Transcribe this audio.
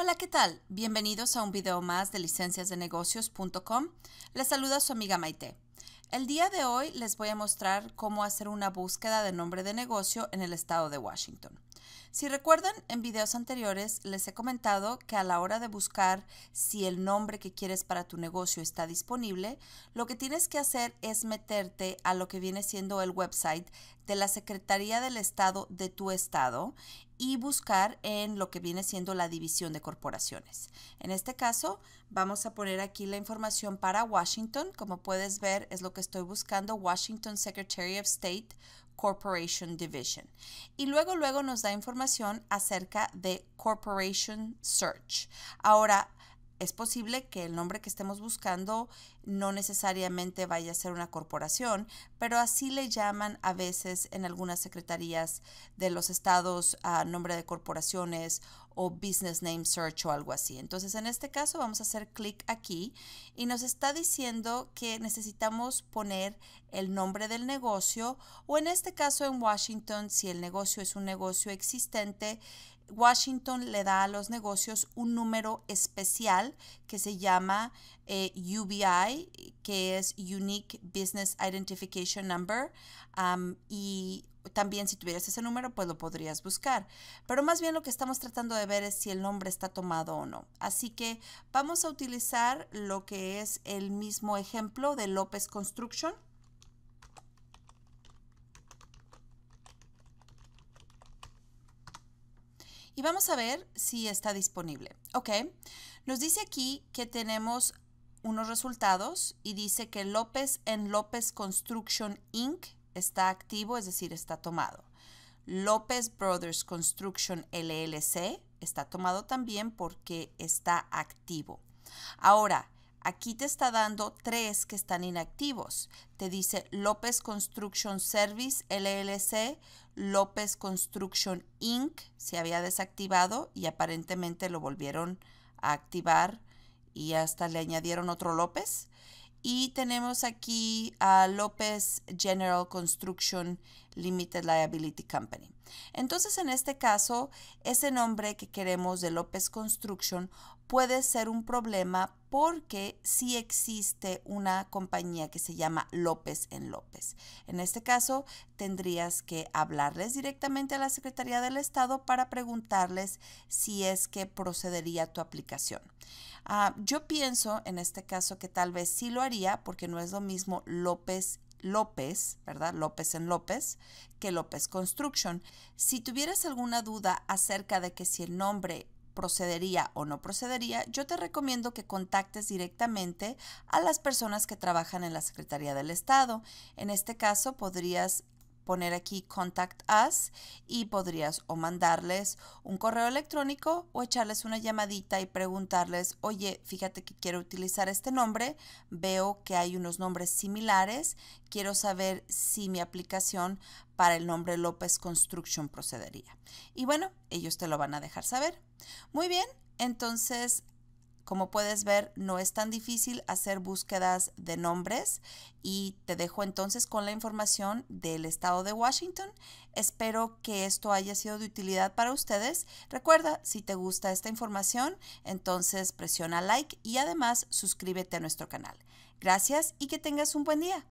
Hola, ¿qué tal? Bienvenidos a un video más de licenciasdenegocios.com. Les saluda su amiga Maite. El día de hoy les voy a mostrar cómo hacer una búsqueda de nombre de negocio en el estado de Washington. Si recuerdan, en videos anteriores les he comentado que a la hora de buscar si el nombre que quieres para tu negocio está disponible, lo que tienes que hacer es meterte a lo que viene siendo el website de la Secretaría del Estado de tu estado y buscar en lo que viene siendo la división de corporaciones. En este caso, vamos a poner aquí la información para Washington. Como puedes ver, es lo que estoy buscando, Washington Secretary of State Corporation Division. Y luego, luego nos da información acerca de Corporation Search. Ahora, es posible que el nombre que estemos buscando no necesariamente vaya a ser una corporación, pero así le llaman a veces en algunas secretarías de los estados a nombre de corporaciones o business name search o algo así. Entonces, en este caso vamos a hacer clic aquí y nos está diciendo que necesitamos poner el nombre del negocio o en este caso en Washington, si el negocio es un negocio existente, Washington le da a los negocios un número especial que se llama eh, UBI, que es Unique Business Identification Number, y también si tuvieras ese número, pues lo podrías buscar. Pero más bien lo que estamos tratando de ver es si el nombre está tomado o no. Así que vamos a utilizar lo que es el mismo ejemplo de López Construction. Y vamos a ver si está disponible. Ok, nos dice aquí que tenemos unos resultados y dice que López en López Construction Inc. está activo, es decir, está tomado. López Brothers Construction LLC está tomado también porque está activo. Ahora, aquí te está dando tres que están inactivos. Te dice López Construction Service LLC, López Construction Inc. se había desactivado y aparentemente lo volvieron a activar y hasta le añadieron otro López. Y tenemos aquí a López General Construction Limited Liability Company. Entonces, en este caso, ese nombre que queremos de López Construction puede ser un problema porque sí existe una compañía que se llama López en López. En este caso, tendrías que hablarles directamente a la Secretaría del Estado para preguntarles si es que procedería tu aplicación. Ah, yo pienso en este caso que tal vez sí lo haría porque no es lo mismo López López, ¿verdad? López en López, que López Construction. Si tuvieras alguna duda acerca de que si el nombre procedería o no procedería, yo te recomiendo que contactes directamente a las personas que trabajan en la Secretaría del Estado. En este caso, podrías poner aquí contact us y podrías o mandarles un correo electrónico o echarles una llamadita y preguntarles, oye, fíjate que quiero utilizar este nombre, veo que hay unos nombres similares, quiero saber si mi aplicación para el nombre López Construction procedería. Y bueno, ellos te lo van a dejar saber. Muy bien, entonces como puedes ver, no es tan difícil hacer búsquedas de nombres y te dejo entonces con la información del estado de Washington. Espero que esto haya sido de utilidad para ustedes. Recuerda, si te gusta esta información, entonces presiona like y además suscríbete a nuestro canal. Gracias y que tengas un buen día.